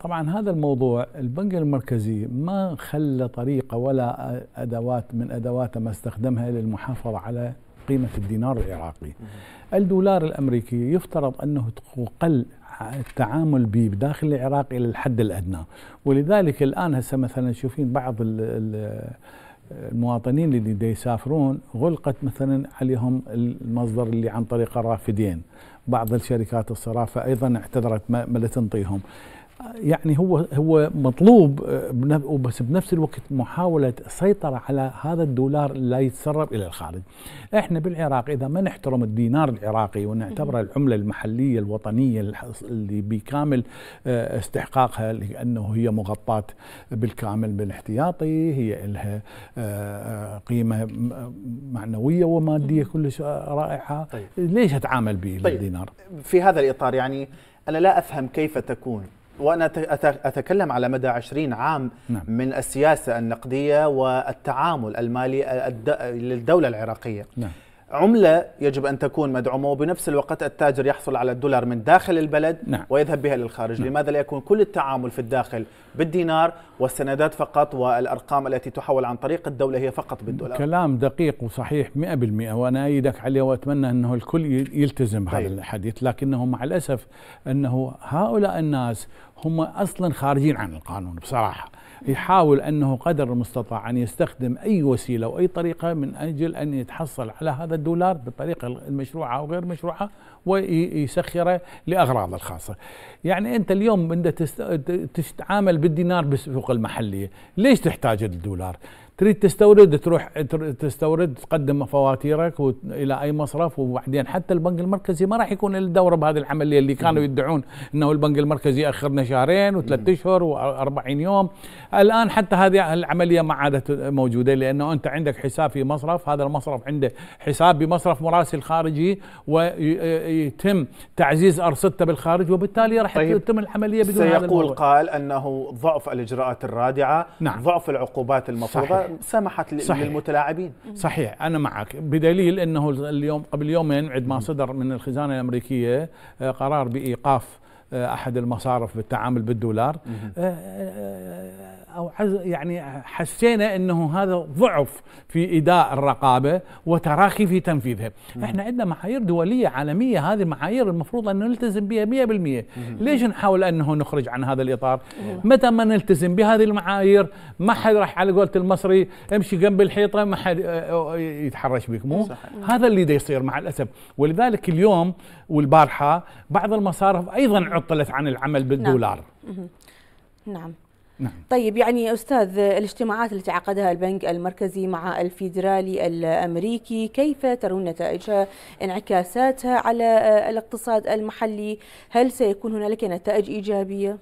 طبعا هذا الموضوع البنك المركزي ما خلى طريقه ولا ادوات من ادواته ما استخدمها للمحافظه على قيمه الدينار العراقي. الدولار الامريكي يفترض انه تقل التعامل به بداخل العراق الى الحد الادنى، ولذلك الان هسه مثلا تشوفين بعض المواطنين اللي دي يسافرون غلقت مثلا عليهم المصدر اللي عن طريق الرافدين، بعض الشركات الصرافه ايضا اعتذرت ما تنطيهم. يعني هو هو مطلوب آه، بس بنفس الوقت محاوله سيطرة على هذا الدولار لا يتسرب الى الخارج. احنا بالعراق اذا ما نحترم الدينار العراقي ونعتبره العمله المحليه الوطنيه اللي بكامل آه، استحقاقها لانه هي مغطاه بالكامل بالاحتياطي، هي لها آه، قيمه معنويه وماديه كلش رائعه، طيب. ليش اتعامل طيب. بالدينار؟ طيب. في هذا الاطار يعني انا لا افهم كيف تكون وأنا أتكلم على مدى عشرين عام نعم. من السياسة النقدية والتعامل المالي للدولة العراقية نعم. عملة يجب أن تكون مدعومة وبنفس الوقت التاجر يحصل على الدولار من داخل البلد نعم. ويذهب بها للخارج نعم. لماذا لا يكون كل التعامل في الداخل بالدينار والسندات فقط والأرقام التي تحول عن طريق الدولة هي فقط بالدولار كلام دقيق وصحيح 100% وأنا أيدك عليه وأتمنى أنه الكل يلتزم بهذا طيب. الحديث لكنه مع الأسف أنه هؤلاء الناس هم اصلا خارجين عن القانون بصراحه يحاول انه قدر المستطاع ان يستخدم اي وسيله واي طريقه من اجل ان يتحصل على هذا الدولار بالطريقه المشروعه او غير مشروعه ويسخره لاغراضه الخاصه. يعني انت اليوم انت تتعامل بالدينار بالسوق المحليه، ليش تحتاج الدولار؟ تريد تستورد تروح تستورد تقدم فواتيرك الى اي مصرف وبعدين حتى البنك المركزي ما راح يكون له دوره بهذه العمليه اللي كانوا يدعون انه البنك المركزي اخرنا شهرين وثلاث اشهر و40 يوم الان حتى هذه العمليه ما عادت موجوده لانه انت عندك حساب في مصرف هذا المصرف عنده حساب بمصرف مراسل خارجي ويتم تعزيز ارصدته بالخارج وبالتالي راح طيب تتم العمليه بدون سيقول هذا قال انه ضعف الاجراءات الرادعه نعم. ضعف العقوبات المفروضه صحيح. سمحت صحيح. للمتلاعبين صحيح انا معك بدليل انه اليوم قبل يومين عندما صدر من الخزانه الامريكيه آه، قرار بايقاف آه، احد المصارف بالتعامل بالدولار آه، آه، او يعني حسينا انه هذا ضعف في اداء الرقابه وتراخي في تنفيذها، احنا عندنا معايير دوليه عالميه هذه المعايير المفروض ان نلتزم بها 100%، ليش نحاول انه نخرج عن هذا الاطار؟ متى ما نلتزم بهذه المعايير ما حد راح على قولة المصري امشي جنب الحيطه ما حد يتحرش بك مو؟ هذا اللي دا يصير مع الاسف، ولذلك اليوم والبارحه بعض المصارف ايضا عطلت عن العمل بالدولار نعم, نعم. نعم. طيب يعني استاذ الاجتماعات التي عقدها البنك المركزي مع الفيدرالي الامريكي كيف ترون نتائجها انعكاساتها على آه، الاقتصاد المحلي هل سيكون هنالك نتائج ايجابيه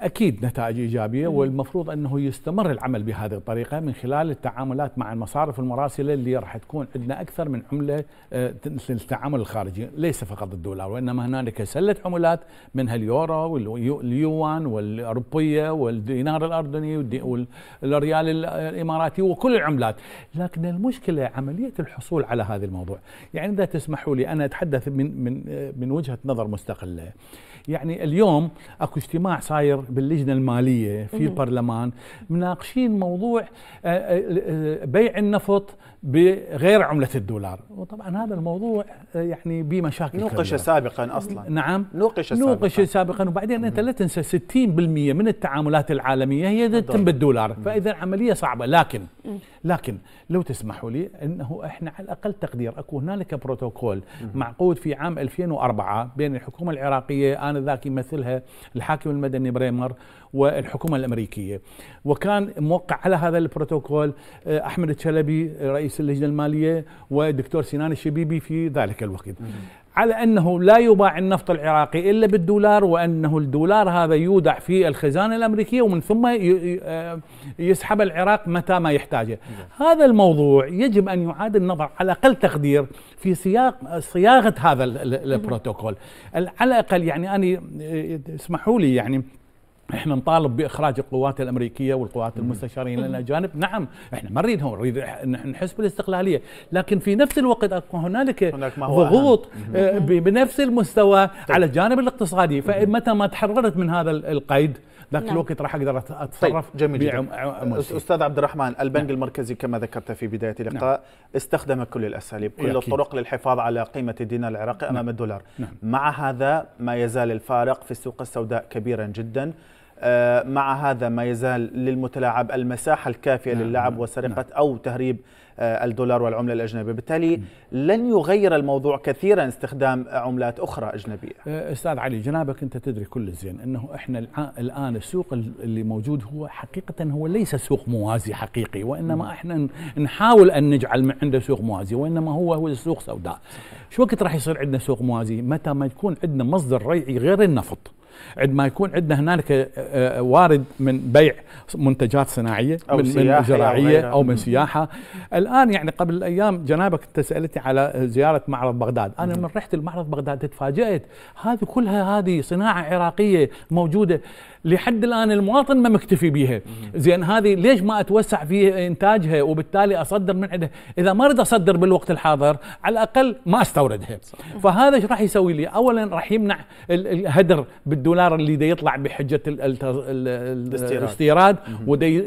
اكيد نتائج ايجابيه والمفروض انه يستمر العمل بهذه الطريقه من خلال التعاملات مع المصارف المراسله اللي راح تكون عندنا اكثر من عمله آه، للتعامل الخارجي، ليس فقط الدولار وانما هنالك سله عملات منها اليورو واليوان والاوروبيه والدينار الاردني والريال الاماراتي وكل العملات، لكن المشكله عمليه الحصول على هذا الموضوع، يعني اذا تسمحوا لي انا اتحدث من من آه، من وجهه نظر مستقله. يعني اليوم اكو اجتماع صاير صاير باللجنه الماليه في البرلمان مناقشين موضوع آه، آه، آه، بيع النفط بغير عمله الدولار وطبعا هذا الموضوع يعني بمشاكل نوقش سابقا اصلا نعم نوقش سابقا نوقش سابقا وبعدين انت لا تنسى 60% من التعاملات العالميه هي تتم بالدولار فاذا عمليه صعبه لكن لكن لو تسمحوا لي انه احنا على الاقل تقدير اكو هنالك بروتوكول معقود في عام 2004 بين الحكومه العراقيه انذاك يمثلها الحاكم المدني بريمر والحكومه الامريكيه وكان موقع على هذا البروتوكول آه، احمد الشلبي آه، رئيس اللجنه الماليه والدكتور سنان الشبيبي في ذلك الوقت على أنه لا يباع النفط العراقي إلا بالدولار وأنه الدولار هذا يودع في الخزانة الأمريكية ومن ثم آه، يسحب العراق متى ما يحتاجه نعم. هذا الموضوع يجب أن يعاد النظر على أقل تقدير في سياق صياغة هذا البروتوكول على الأقل يعني أنا آه، اسمحوا لي يعني احنا نطالب باخراج القوات الامريكيه والقوات المستشارين لنا جانب نعم احنا ما نريدهم نريد نحس بالاستقلاليه لكن في نفس الوقت هنالك ضغوط آه، بنفس المستوى طيب. على الجانب الاقتصادي فمتى ما تحررت من هذا القيد ذاك نعم. الوقت راح اقدر طيب، اتصرف طيب جميل جدا استاذ عبد الرحمن نعم. البنك نعم. المركزي كما ذكرت في بدايه نعم. اللقاء نعم. استخدم كل الاساليب كل الطرق للحفاظ على قيمه الدينار العراقي نعم. امام الدولار نعم. مع هذا ما يزال الفارق في السوق السوداء كبيرا جدا آه، مع هذا ما يزال للمتلاعب المساحة الكافية نعم للعب نعم، وسرقة نعم أو تهريب آه، الدولار والعملة الأجنبية بالتالي لن يغير الموضوع كثيرا استخدام عملات أخرى أجنبية آه، أستاذ علي جنابك أنت تدري كل زين أنه إحنا الآن السوق اللي موجود هو حقيقة هو ليس سوق موازي حقيقي وإنما إحنا نحاول أن نجعل عنده سوق موازي وإنما هو هو سوق سوداء شو وقت راح يصير عندنا سوق موازي متى ما يكون عندنا مصدر ريعي غير النفط عندما يكون عندنا هنالك آه، آه، وارد من بيع منتجات صناعيه أو من, من زراعيه او من سياحه الان يعني قبل الايام جنابك انت سالتني على زياره معرض بغداد انا نعم. من رحت المعرض بغداد تفاجات هذه كلها هذه صناعه عراقيه موجوده لحد الان المواطن ما مكتفي بها زين هذه ليش ما اتوسع في انتاجها وبالتالي اصدر من عندها اذا ما اريد اصدر بالوقت الحاضر على الاقل ما استوردها فهذا ايش راح يسوي لي اولا راح يمنع الهدر بال الدولار اللي ده يطلع بحجه الاستيراد, الاستيراد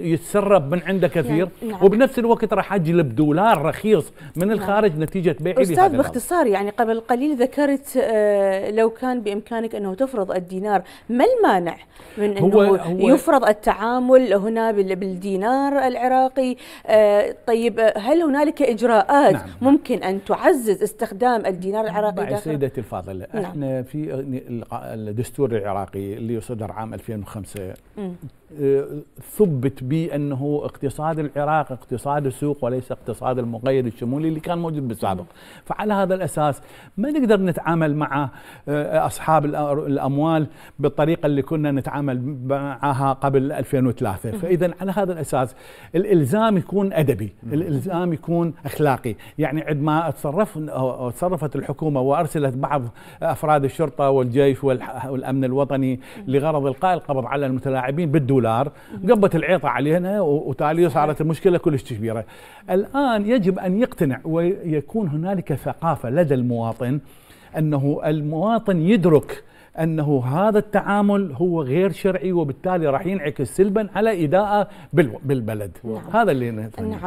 يتسرب من عنده يعني كثير يعني نعم. وبنفس الوقت راح اجلب دولار رخيص من نعم. الخارج نعم. نتيجه بيعي استاذ باختصار يعني قبل قليل ذكرت آه، لو كان بامكانك انه تفرض الدينار ما المانع من انه هو هو يفرض التعامل هنا بالدينار العراقي آه، طيب هل هنالك اجراءات نعم. ممكن ان تعزز استخدام الدينار العراقي داخل سيدتي الفاضله نعم. احنا في الدستور العراقي اللي صدر عام 2005 م. ثبت بانه اقتصاد العراق اقتصاد السوق وليس اقتصاد المقيد الشمولي اللي كان موجود بالسابق فعلى هذا الاساس ما نقدر نتعامل مع آه، اصحاب الاموال بالطريقه اللي كنا نتعامل معها قبل 2003 فاذا على هذا الاساس الالزام يكون ادبي الالزام يكون اخلاقي يعني عندما تصرف آه، تصرفت الحكومه وارسلت بعض افراد الشرطه والجيش والامن الوطني لغرض القاء القبض على المتلاعبين بالدول دولار قبت العيطة علينا وتالي صارت المشكلة كلش كبيرة الآن يجب أن يقتنع ويكون هنالك ثقافة لدى المواطن أنه المواطن يدرك انه هذا التعامل هو غير شرعي وبالتالي راح ينعكس سلبا على اداءه بالبلد هذا اللي نعم.